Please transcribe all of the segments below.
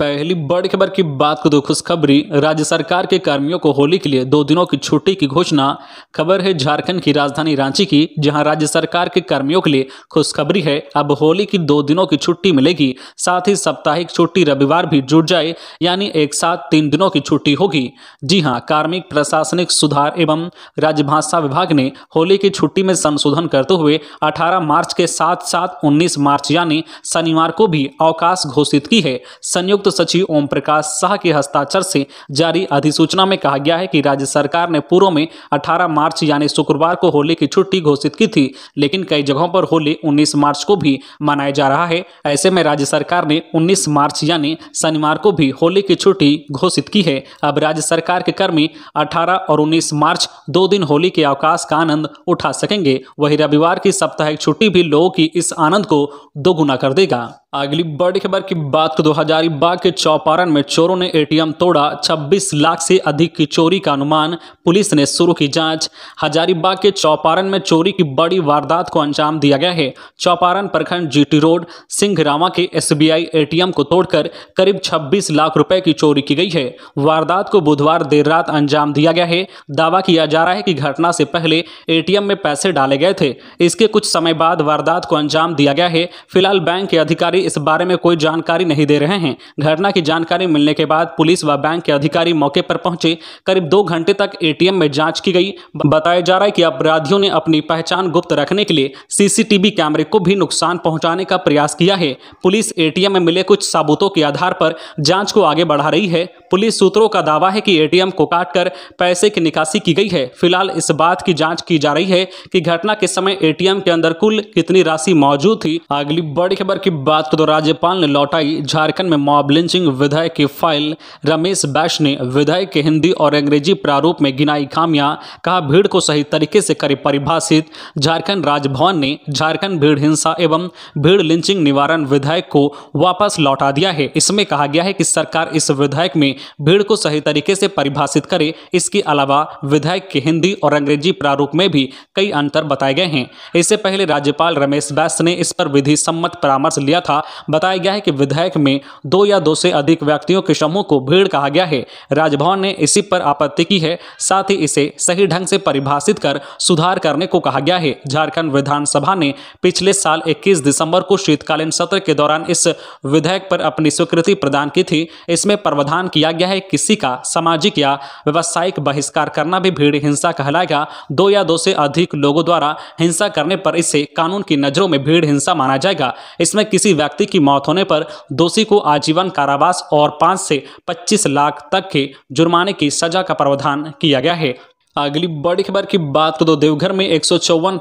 पहली बड़ी खबर की बात को दो खुशखबरी राज्य सरकार के कर्मियों को होली के लिए दो दिनों की छुट्टी की घोषणा खबर है झारखंड की राजधानी रांची की जहां राज्य सरकार के कर्मियों के लिए खुशखबरी है अब होली की दो दिनों की छुट्टी मिलेगी साथ ही साप्ताहिक छुट्टी रविवार भी जुड़ जाए यानी एक साथ तीन दिनों की छुट्टी होगी जी हाँ कार्मिक प्रशासनिक सुधार एवं राजभाषा विभाग ने होली की छुट्टी में संशोधन करते हुए अठारह मार्च के साथ साथ उन्नीस मार्च यानी शनिवार को भी अवकाश घोषित की है संयुक्त तो सचिव ओम प्रकाश शाह के हस्ताक्षर से जारी अधिसूचना में कहा गया है कि राज्य सरकार ने पूर्व में 18 मार्च यानी शुक्रवार को होली की छुट्टी घोषित की थी लेकिन कई जगहों पर होली 19 मार्च को भी मनाया जा रहा है ऐसे में राज्य सरकार ने 19 मार्च यानी शनिवार को भी होली की छुट्टी घोषित की है अब राज्य सरकार के कर्मी अठारह और उन्नीस मार्च दो दिन होली के अवकाश का आनंद उठा सकेंगे वही रविवार की साप्ताहिक छुट्टी भी लोगों की इस आनंद को दोगुना कर देगा अगली बड़ी खबर की बात को दो हजारीबाग के चौपारण में चोरों ने एटीएम तोड़ा 26 लाख से अधिक की चोरी का अनुमान पुलिस ने शुरू की जांच हजारीबाग के चौपारण में चोरी की बड़ी वारदात को अंजाम दिया गया है चौपारण प्रखंड जीटी रोड सिंहरामा के एसबीआई एटीएम को तोड़कर करीब 26 लाख रुपए की चोरी की गई है वारदात को बुधवार देर रात अंजाम दिया गया है दावा किया जा रहा है की घटना से पहले ए में पैसे डाले गए थे इसके कुछ समय बाद वारदात को अंजाम दिया गया है फिलहाल बैंक के अधिकारी अधिकारी इस बारे में कोई जानकारी नहीं दे रहे हैं घटना की जानकारी मिलने के बाद पुलिस व बैंक के अधिकारी मौके पर पहुंचे करीब दो घंटे तक एटीएम में जांच की गई बताया जा रहा है कि अपराधियों ने अपनी पहचान गुप्त रखने के लिए सीसीटीवी कैमरे को भी नुकसान पहुंचाने का प्रयास किया है पुलिस एटीएम में मिले कुछ सबूतों के आधार पर जांच को आगे बढ़ा रही है पुलिस सूत्रों का दावा है कि एटीएम को काटकर पैसे की निकासी की गई है फिलहाल इस बात की जांच की जा रही है कि घटना के समय एटीएम के अंदर कुल कितनी राशि मौजूद थी अगली बड़ी खबर की बात तो राज्यपाल ने लौटाई झारखंड में मॉब लिंचिंग विधायक की फाइल रमेश बैश ने विधायक के हिंदी और अंग्रेजी प्रारूप में गिनाई खामियां कहा भीड़ को सही तरीके से करी परिभाषित झारखंड राजभवन ने झारखंड भीड़ हिंसा एवं भीड़ लिंचिंग निवारण विधेयक को वापस लौटा दिया है इसमें कहा गया है कि सरकार इस विधेयक में भीड़ को सही तरीके से परिभाषित करे इसके अलावा विधायक के हिंदी और अंग्रेजी प्रारूप में भी कई अंतर बताए गए हैं इससे पहले राज्यपाल रमेश बैस ने इस पर विधि सम्मत परामर्श लिया था कहा बताया गया है कि विधेयक में दो या दो से अधिक व्यक्तियों के समूह को भीड़ कहा गया है राजभवन ने इसी पर आपत्ति की है साथ ही इसे सही ढंग से परिभाषित कर सुधार करने को कहा गया है झारखंड विधानसभा ने पिछले साल 21 दिसंबर को शीतकालीन सत्र के दौरान इस विधेयक पर अपनी स्वीकृति प्रदान की थी इसमें प्रावधान किया गया है किसी का सामाजिक या व्यवसायिक बहिष्कार करना भी भीड़ हिंसा कहलाएगा दो या दो से अधिक लोगों द्वारा हिंसा करने पर इसे कानून की नजरों में भीड़ हिंसा माना जाएगा इसमें किसी व्यक्ति की मौत होने पर दोषी को आजीवन कारावास और पाँच से पच्चीस लाख तक के जुर्माने की सजा का प्रावधान किया गया है अगली बड़ी खबर की बात करें तो देवघर में एक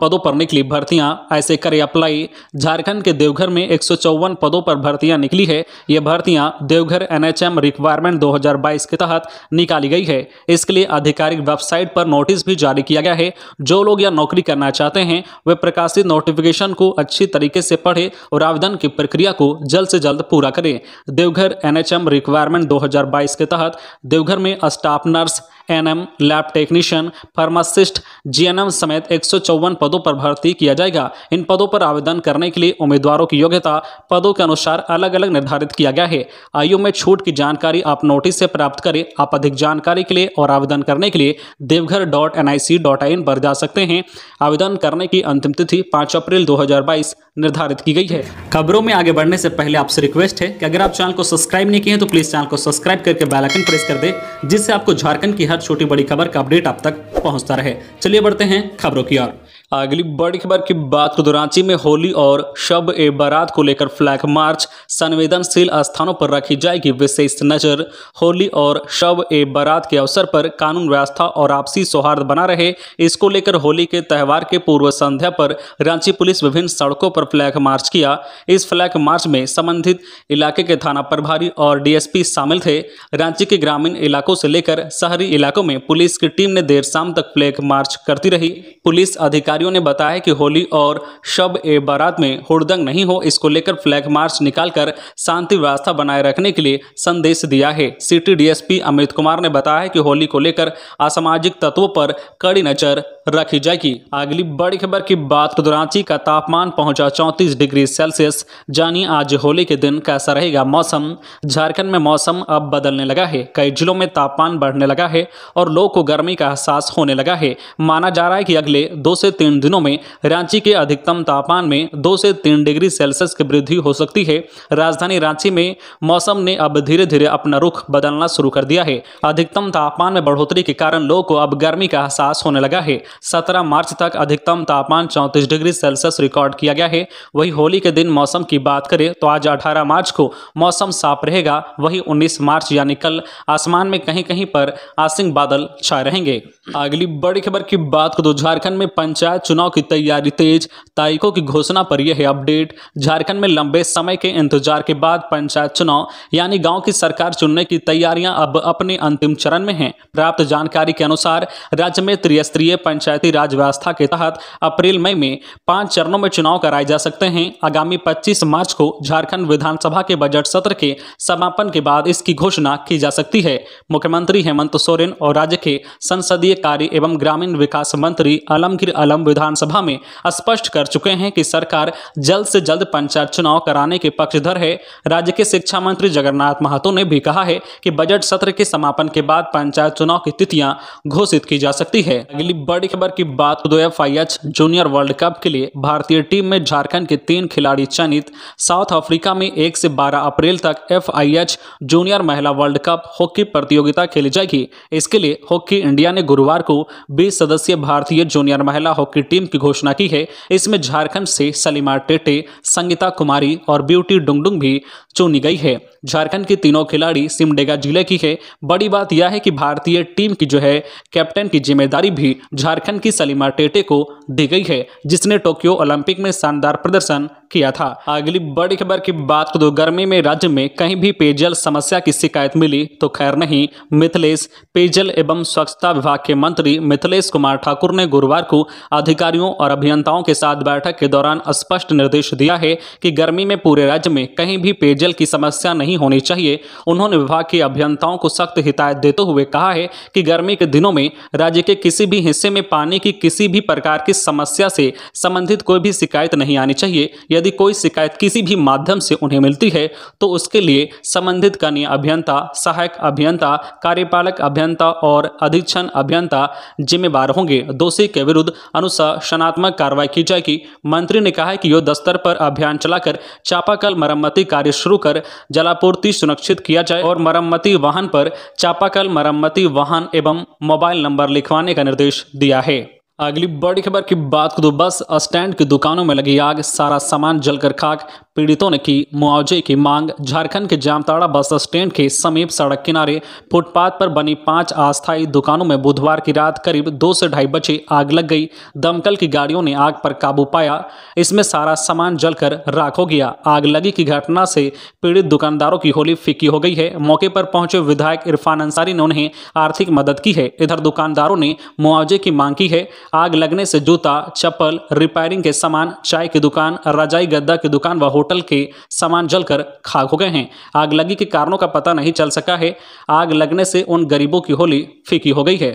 पदों पर निकली भर्तियां ऐसे करें अप्लाई झारखंड के देवघर में एक पदों पर भर्तियां निकली है ये भर्तियां देवघर एनएचएम रिक्वायरमेंट 2022 के तहत निकाली गई है इसके लिए आधिकारिक वेबसाइट पर नोटिस भी जारी किया गया है जो लोग यह नौकरी करना चाहते हैं वे प्रकाशित नोटिफिकेशन को अच्छी तरीके से पढ़े और आवेदन की प्रक्रिया को जल्द से जल्द पूरा करें देवघर एनएचएम रिक्वायरमेंट दो के तहत देवघर में staff nurse ANM lab technician pharmacist GNM समेत एक पदों पर भर्ती किया जाएगा इन पदों पर आवेदन करने के लिए उम्मीदवारों की योग्यता पदों के अनुसार अलग अलग निर्धारित किया गया है आयु में छूट की जानकारी आप नोटिस से प्राप्त करें आप अधिक जानकारी के लिए और आवेदन करने के लिए Deoghar dot N I C dot in पर जा सकते हैं आवेदन करने की अंतिम तिथि पाँच अप्रैल दो निर्धारित की गई है खबरों में आगे बढ़ने से पहले आपसे रिक्वेस्ट है कि अगर आप चैनल को सब्सक्राइब नहीं किए हैं तो प्लीज़ चैनल को सब्सक्राइब करके बेलाइकन प्रेस कर दे जिससे आपको झारखंड की हर हर छोटी बड़ी खबर का अपडेट आप तक पहुंचता रहे चलिए बढ़ते हैं खबरों की ओर अगली बड़ी खबर की बात तो रांची में होली और शब ए बारात को लेकर फ्लैग मार्च संवेदनशील स्थानों पर रखी जाएगी विशेष नज़र होली और शब ए बारात के अवसर पर कानून व्यवस्था और आपसी सौहार्द बना रहे इसको लेकर होली के त्यौहार के पूर्व संध्या पर रांची पुलिस विभिन्न सड़कों पर फ्लैग मार्च किया इस फ्लैग मार्च में संबंधित इलाके के थाना प्रभारी और डीएसपी शामिल थे रांची के ग्रामीण इलाकों से लेकर शहरी इलाकों में पुलिस की टीम ने देर शाम तक फ्लैग मार्च करती रही पुलिस अधिकारी अधिकारियों ने बताया कि होली और शब ए बारात में हुड़दंग नहीं हो इसको लेकर फ्लैग मार्च निकालकर शांति व्यवस्था बनाए रखने के लिए संदेश दिया है सिटी डीएसपी अमित कुमार ने बताया है कि होली को लेकर असामाजिक तत्वों पर कड़ी नजर रखी जाएगी अगली बड़ी खबर की बात तो रांची का तापमान पहुंचा चौंतीस डिग्री सेल्सियस जानिए आज होली के दिन कैसा रहेगा मौसम झारखंड में मौसम अब बदलने लगा है कई जिलों में तापमान बढ़ने लगा है और लोगों को गर्मी का एहसास होने लगा है माना जा रहा है कि अगले दो से तीन तीन दिनों में रांची के अधिकतम तापमान में दो से तीन डिग्री सेल्सियस की वृद्धि हो सकती है राजधानी रांची में मौसम ने अब धीरे धीरे अपना रुख बदलना शुरू कर दिया है अधिकतम तापमान में बढ़ोतरी के कारण लोगों को अब गर्मी का एहसास होने लगा है सत्रह मार्च तक अधिकतम तापमान चौंतीस डिग्री सेल्सियस रिकॉर्ड किया गया है वही होली के दिन मौसम की बात करें तो आज अठारह मार्च को मौसम साफ रहेगा वही उन्नीस मार्च यानी कल आसमान में कहीं कहीं पर आसिंग बादल छाए रहेंगे अगली बड़ी खबर की बात करो झारखंड में पंचायत है चुनाव की तैयारी तेज तारीखों की घोषणा पर यह अपडेट झारखंड में लंबे समय के इंतजार के बाद पंचायत चुनाव यानी गांव की सरकार चुनने की तैयारियां अब अपने अंतिम चरण में हैं प्राप्त जानकारी के अनुसार राज्य में त्रिस्तरीय पंचायती राज व्यवस्था के तहत अप्रैल मई में पांच चरणों में चुनाव कराए जा सकते हैं आगामी पच्चीस मार्च को झारखंड विधानसभा के बजट सत्र के समापन के बाद इसकी घोषणा की जा सकती है मुख्यमंत्री हेमंत सोरेन और राज्य के संसदीय कार्य एवं ग्रामीण विकास मंत्री आलमगीर आलम विधानसभा में स्पष्ट कर चुके हैं कि सरकार जल्द से जल्द पंचायत चुनाव कराने के पक्षधर है राज्य के शिक्षा मंत्री जगन्नाथ महतो ने भी कहा है कि बजट सत्र के समापन के बाद पंचायत चुनाव की तिथियां घोषित की जा सकती है अगली बड़ी खबर की बात तो दो एफ जूनियर वर्ल्ड कप के लिए भारतीय टीम में झारखंड के तीन खिलाड़ी चयनित साउथ अफ्रीका में एक से बारह अप्रैल तक एफ जूनियर महिला वर्ल्ड कप हॉकी प्रतियोगिता खेली जाएगी इसके लिए हॉकी इंडिया ने गुरुवार को बीस सदस्यीय भारतीय जूनियर महिला हॉकी की टीम की घोषणा की है इसमें झारखंड से सलीमा टेटे संगीता कुमारी और ब्यूटी डुंगडुंग भी चुनी गई है झारखंड की तीनों खिलाड़ी सिमडेगा जिले की है बड़ी बात यह है कि भारतीय टीम की जो है कैप्टन की जिम्मेदारी भी झारखंड की सलीमा टेटे को दी गई है जिसने टोक्यो ओलंपिक में शानदार प्रदर्शन किया था अगली बड़ी खबर की बात करो तो गर्मी में राज्य में कहीं भी पेयजल समस्या की शिकायत मिली तो खैर नहीं मिथिलेश पेयजल एवं स्वच्छता विभाग के मंत्री मिथिलेश कुमार ठाकुर ने गुरुवार को अधिकारियों और अभियंताओं के साथ बैठक के दौरान स्पष्ट निर्देश दिया है कि गर्मी में पूरे राज्य में कहीं भी पेयजल डीजल की समस्या नहीं होनी चाहिए उन्होंने विभाग के अभियंताओं को सख्त हिदायत देते हुए कहा है कि गर्मी के दिनों में राज्य के किसी भी हिस्से में पानी की किसी भी प्रकार की समस्या से संबंधित कोई भी शिकायत नहीं आनी चाहिए यदि कोई शिकायत किसी भी माध्यम से उन्हें मिलती है तो उसके लिए संबंधित कन्य अभियंता सहायक अभियंता कार्यपालक अभियंता और अधीक्षण अभियंता जिम्मेवार होंगे दोषी के विरुद्ध अनुशासनात्मक कार्रवाई की जाएगी मंत्री ने कहा कि युद्ध स्तर पर अभियान चलाकर चापाकल मरम्मती कार्य शुरू शुरू कर जलापूर्ति सुनिश्चित किया जाए और मरम्मती वाहन पर चापाकल मरम्मती वाहन एवं मोबाइल नंबर लिखवाने का निर्देश दिया है अगली बड़ी खबर की बात करो बस स्टैंड की दुकानों में लगी आग सारा सामान जलकर खाक पीड़ितों ने की मुआवजे की मांग झारखंड के जामताड़ा बस स्टैंड के समीप सड़क किनारे फुटपाथ पर बनी पांच अस्थायी दुकानों में बुधवार की रात करीब दो से ढाई बजे आग लग गई दमकल की गाड़ियों ने आग पर काबू पाया इसमें सारा सामान जलकर राख हो गया आग लगी की घटना से पीड़ित दुकानदारों की होली फीकी हो गई है मौके पर पहुंचे विधायक इरफान अंसारी ने उन्हें आर्थिक मदद की है इधर दुकानदारों ने मुआवजे की मांग की है आग लगने से जूता चप्पल रिपेयरिंग के सामान चाय की दुकान रजाई गद्दा की दुकान व होटल होटल के सामान जलकर खाक हो गए हैं आग लगी के कारणों का पता नहीं चल सका है आग लगने से उन गरीबों की होली फीकी हो गई है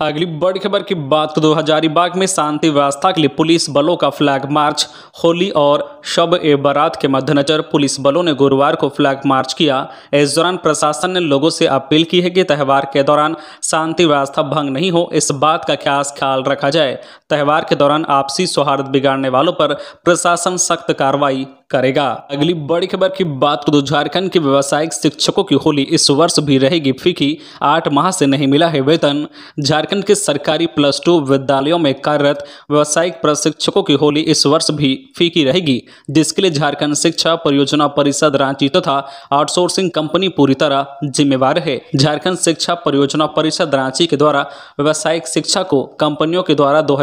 अगली बड़ी खबर की बात दो हजारीबाग में शांति व्यवस्था के लिए पुलिस बलों का फ्लैग मार्च होली और शब ए बारात के मद्देनजर पुलिस बलों ने गुरुवार को फ्लैग मार्च किया इस दौरान प्रशासन ने लोगों से अपील की है कि त्यौहार के दौरान शांति व्यवस्था भंग नहीं हो इस बात का खास ख्याल रखा जाए त्यौहार के दौरान आपसी सौहार्द बिगाड़ने वालों पर प्रशासन सख्त कार्रवाई करेगा अगली बड़ी खबर की बात तो झारखंड के व्यवसायिक शिक्षकों की होली इस वर्ष भी रहेगी फीकी आठ माह से नहीं मिला है वेतन झारखंड के सरकारी प्लस टू विद्यालयों में कार्यरत व्यावसायिक प्रशिक्षकों की होली इस वर्ष भी फीकी रहेगी जिसके लिए झारखंड शिक्षा परियोजना परिषद रांची तथा तो आउटसोर्सिंग कंपनी पूरी तरह जिम्मेवार है झारखंड शिक्षा परियोजना परिषद रांची के द्वारा व्यावसायिक शिक्षा को कंपनियों के द्वारा दो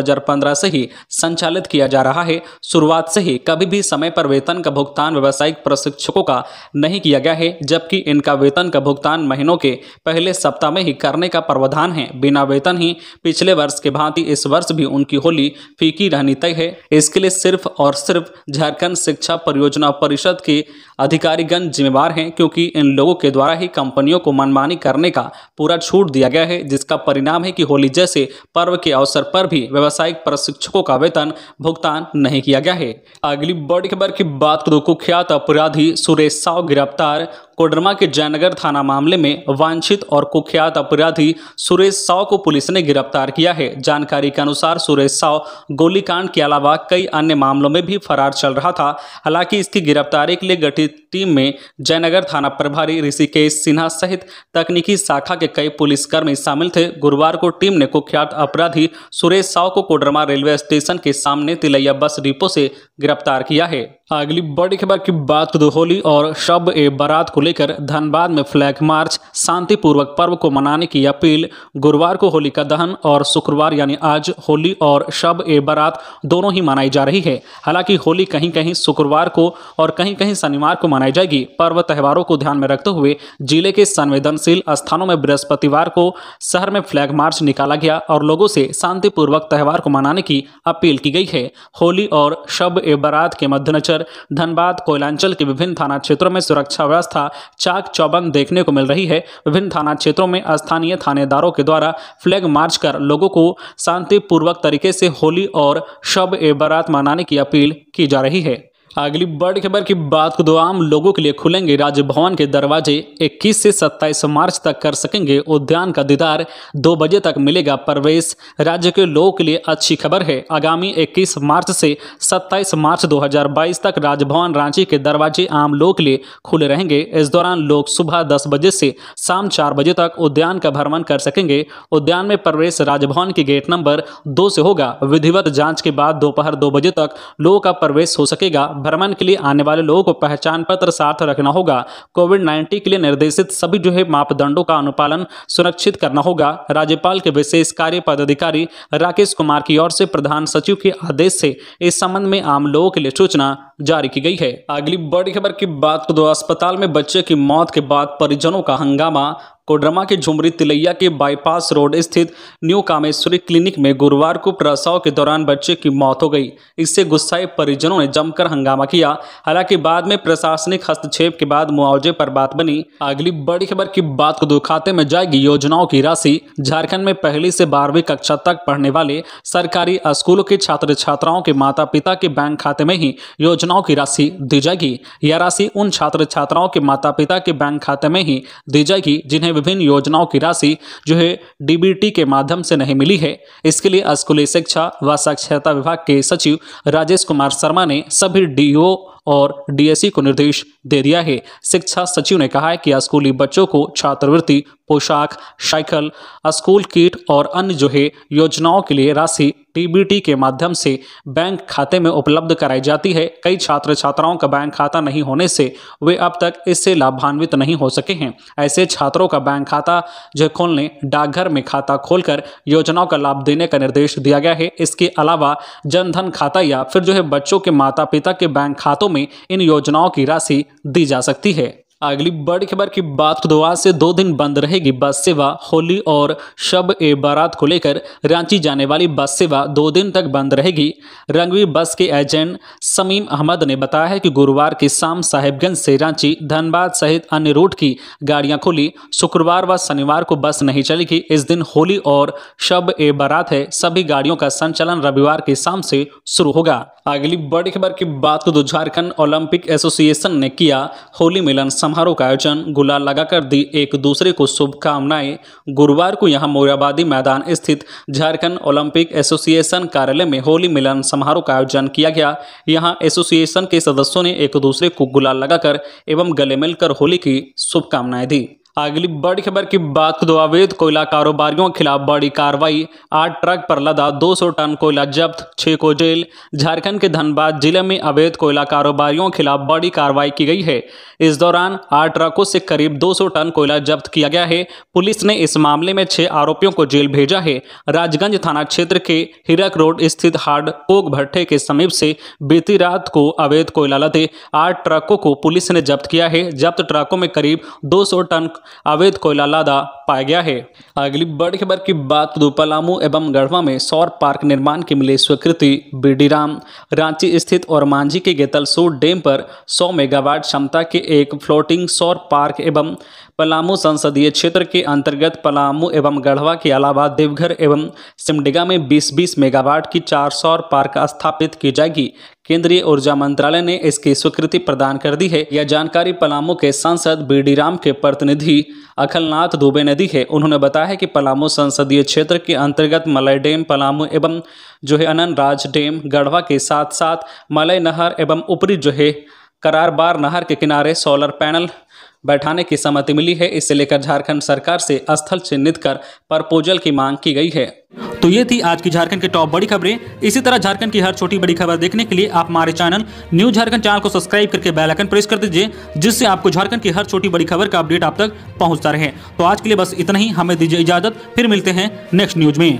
से ही संचालित किया जा रहा है शुरुआत से ही कभी भी समय पर वेतन का भुगतान व्यावसायिक प्रशिक्षकों का नहीं किया गया है जबकि इनका वेतन का भुगतान महीनों के पहले सप्ताह में ही करने का प्रावधान है बिना वेतन ही पिछले वर्ष के भांति इस वर्ष भी उनकी होली फीकी रहनी तय है इसके लिए सिर्फ और सिर्फ झारखंड शिक्षा परियोजना परिषद के अधिकारीगण जिम्मेवार हैं क्योंकि इन लोगों के द्वारा ही कंपनियों को मनमानी करने का पूरा छूट दिया गया है जिसका परिणाम है कि होली जैसे पर्व के अवसर पर भी व्यावसायिक प्रशिक्षकों का वेतन भुगतान नहीं किया गया है अगली बड़ी खबर की बात करो कुख्यात अपराधी सुरेश साव गिरफ्तार कोडरमा के जयनगर थाना मामले में वांछित और कुख्यात अपराधी सुरेश साव को पुलिस ने गिरफ्तार किया है जानकारी के अनुसार सुरेश साव गोलीकांड के अलावा कई अन्य मामलों में भी फरार चल रहा था हालांकि इसकी गिरफ्तारी के लिए गठित टीम में जयनगर थाना प्रभारी ऋषिकेश सिन्हा सहित तकनीकी शाखा के कई पुलिसकर्मी शामिल थे गुरुवार को टीम ने कुख्यात अपराधी सुरेश साव को कोडरमा रेलवे स्टेशन के सामने तिलैया बस डिपो से गिरफ्तार किया है अगली बड़ी खबर की बात तो होली और शब ए बारात को लेकर धनबाद में फ्लैग मार्च शांतिपूर्वक पर्व को मनाने की अपील गुरुवार को होली का दहन और शुक्रवार यानी आज होली और शब ए बारात दोनों ही मनाई जा रही है हालांकि होली कहीं कहीं शुक्रवार को और कहीं कहीं शनिवार को मनाई जाएगी पर्व त्यौहारों को ध्यान में रखते हुए जिले के संवेदनशील स्थानों में बृहस्पतिवार को शहर में फ्लैग मार्च निकाला गया और लोगों से शांतिपूर्वक त्यौहार को मनाने की अपील की गई है होली और शब ए बारात के मद्देनजर धनबाद कोयलांचल के विभिन्न थाना क्षेत्रों में सुरक्षा व्यवस्था चाक चौबंद देखने को मिल रही है विभिन्न थाना क्षेत्रों में स्थानीय थानेदारों के द्वारा फ्लैग मार्च कर लोगों को शांतिपूर्वक तरीके से होली और शब ए बारात मनाने की अपील की जा रही है अगली बड़ी खबर की बात को दो आम लोगों के लिए खुलेंगे राजभवन के दरवाजे 21 से 27 मार्च तक कर सकेंगे उद्यान का दीदार दो बजे तक मिलेगा प्रवेश राज्य के लोगों के लिए अच्छी खबर है आगामी 21 मार्च से 27 मार्च 2022 तक राजभवन रांची के दरवाजे आम लोगों के लिए खुले रहेंगे इस दौरान लोग सुबह दस बजे से शाम चार बजे तक उद्यान का भ्रमण कर सकेंगे उद्यान में प्रवेश राजभवन के गेट नंबर दो से होगा विधिवत जाँच के बाद दोपहर दो बजे तक लोगों का प्रवेश हो सकेगा भ्रमण के लिए आने वाले लोगों को पहचान पत्र साथ रखना होगा कोविड नाइन्टीन के लिए निर्देशित सभी जो है मापदंडों का अनुपालन सुनिश्चित करना होगा राज्यपाल के विशेष कार्य पदाधिकारी राकेश कुमार की ओर से प्रधान सचिव के आदेश से इस संबंध में आम लोगों के लिए सूचना जारी की गई है अगली बड़ी खबर की बात तो अस्पताल में बच्चे की मौत के बाद परिजनों का हंगामा कोडरमा के झुमरी तिलैया के बाईपास रोड स्थित न्यू कामेश्वरी क्लिनिक में गुरुवार को प्रसव के दौरान बच्चे की मौत हो गई इससे गुस्साए परिजनों ने जमकर हंगामा किया हालांकि बाद में प्रशासनिक हस्तक्षेप के बाद मुआवजे पर बात बनी अगली बड़ी खबर की बात को दुखाते में जाएगी योजनाओं की राशि झारखंड में पहली से बारहवीं कक्षा तक पढ़ने वाले सरकारी स्कूलों के छात्र छात्राओं के माता पिता के बैंक खाते में ही योजनाओं की राशि दी जाएगी यह राशि उन छात्र छात्राओं के माता पिता के बैंक खाते में ही दी जाएगी जिन्हें विभिन्न योजनाओं की राशि जो है डीबीटी के माध्यम से नहीं मिली है इसके लिए स्कूली शिक्षा व साक्षरता विभाग के सचिव राजेश कुमार शर्मा ने सभी डीओ और डीएससी e को निर्देश दे दिया है शिक्षा सचिव ने कहा है कि स्कूली बच्चों को छात्रवृत्ति पोशाक साइकिल स्कूल किट और अन्य जो है योजनाओं के लिए राशि टी के माध्यम से बैंक खाते में उपलब्ध कराई जाती है कई छात्र छात्राओं का बैंक खाता नहीं होने से वे अब तक इससे लाभान्वित नहीं हो सके हैं ऐसे छात्रों का बैंक खाता जो खोलने डाकघर में खाता खोलकर योजनाओं का लाभ देने का निर्देश दिया गया है इसके अलावा जनधन खाता या फिर जो है बच्चों के माता पिता के बैंक खातों में में इन योजनाओं की राशि दी जा सकती है अगली बड़ी खबर की बात तो आज से दो दिन बंद रहेगी बस सेवा होली और शब ए बारात को लेकर रांची जाने वाली बस सेवा दो दिन तक बंद रहेगी रंगवी बस के एजेंट समीम अहमद ने बताया है कि गुरुवार की शाम साहेबगंज से रांची धनबाद सहित अन्य रूट की गाड़ियां खुली शुक्रवार व शनिवार को बस नहीं चलेगी इस दिन होली और शब ए बारात है सभी गाड़ियों का संचालन रविवार की शाम से शुरू होगा अगली बड़ी खबर की बात तो झारखंड ओलंपिक एसोसिएशन ने किया होली मिलन समारोह का आयोजन गुलाल लगाकर दी एक दूसरे को शुभकामनाएं गुरुवार को यहां मोराबादी मैदान स्थित झारखंड ओलंपिक एसोसिएशन कार्यालय में होली मिलन समारोह का आयोजन किया गया यहां एसोसिएशन के सदस्यों ने एक दूसरे को गुलाल लगाकर एवं गले मिलकर होली की शुभकामनाएं दी अगली बड़ी खबर की बात दो तो अवैध तो कोयला कारोबारियों के खिलाफ बड़ी कार्रवाई आठ ट्रक पर लदा 200 टन कोयला जब्त छः को जेल झारखंड के धनबाद जिले में अवैध कोयला कारोबारियों के खिलाफ बड़ी कार्रवाई की गई है इस दौरान आठ ट्रकों से करीब 200 टन कोयला जब्त किया गया है पुलिस ने इस मामले में छः आरोपियों को जेल भेजा है राजगंज थाना क्षेत्र के हिरक रोड स्थित हार्ड ओक भट्टे के समीप से बीती रात को अवैध कोयला लदे आठ ट्रकों को पुलिस ने जब्त किया है जब्त ट्रकों में करीब दो टन अवैध कोयला लादा पाया गया है अगली बड़ी खबर की बात तो पलामू एवं गढ़वा में सौर पार्क निर्माण की मिली स्वीकृति बी राम रांची स्थित और मांझी के गेतलसूर डैम पर 100 मेगावाट क्षमता के एक फ्लोटिंग सौर पार्क एवं पलामू संसदीय क्षेत्र के अंतर्गत पलामू एवं गढ़वा के अलावा देवघर एवं सिमडेगा में 20-20 मेगावाट की चार सौर पार्क स्थापित की जाएगी केंद्रीय ऊर्जा मंत्रालय ने इसकी स्वीकृति प्रदान कर दी है यह जानकारी पलामू के सांसद बी डी राम के प्रतिनिधि अखलनाथ दुबे ने दी है उन्होंने बताया कि पलामू संसदीय क्षेत्र के अंतर्गत मलय डैम पलामू एवं जो है राज डैम गढ़वा के साथ साथ मलय नहर एवं ऊपरी जो है करारबार नहर के किनारे सोलर पैनल बैठाने की सहमति मिली है इसे लेकर झारखंड सरकार से स्थल चिन्हित कर प्रपोजल की मांग की गई है तो ये थी आज की झारखंड की टॉप बड़ी खबरें इसी तरह झारखंड की हर छोटी बड़ी खबर देखने के लिए आप हमारे चैनल न्यूज झारखंड चैनल को सब्सक्राइब करके बेल आइकन प्रेस कर दीजिए जिससे आपको झारखंड की हर छोटी बड़ी खबर का अपडेट आप तक पहुंचता रहे तो आज के लिए बस इतना ही हमें दीजिए इजाजत फिर मिलते हैं नेक्स्ट न्यूज में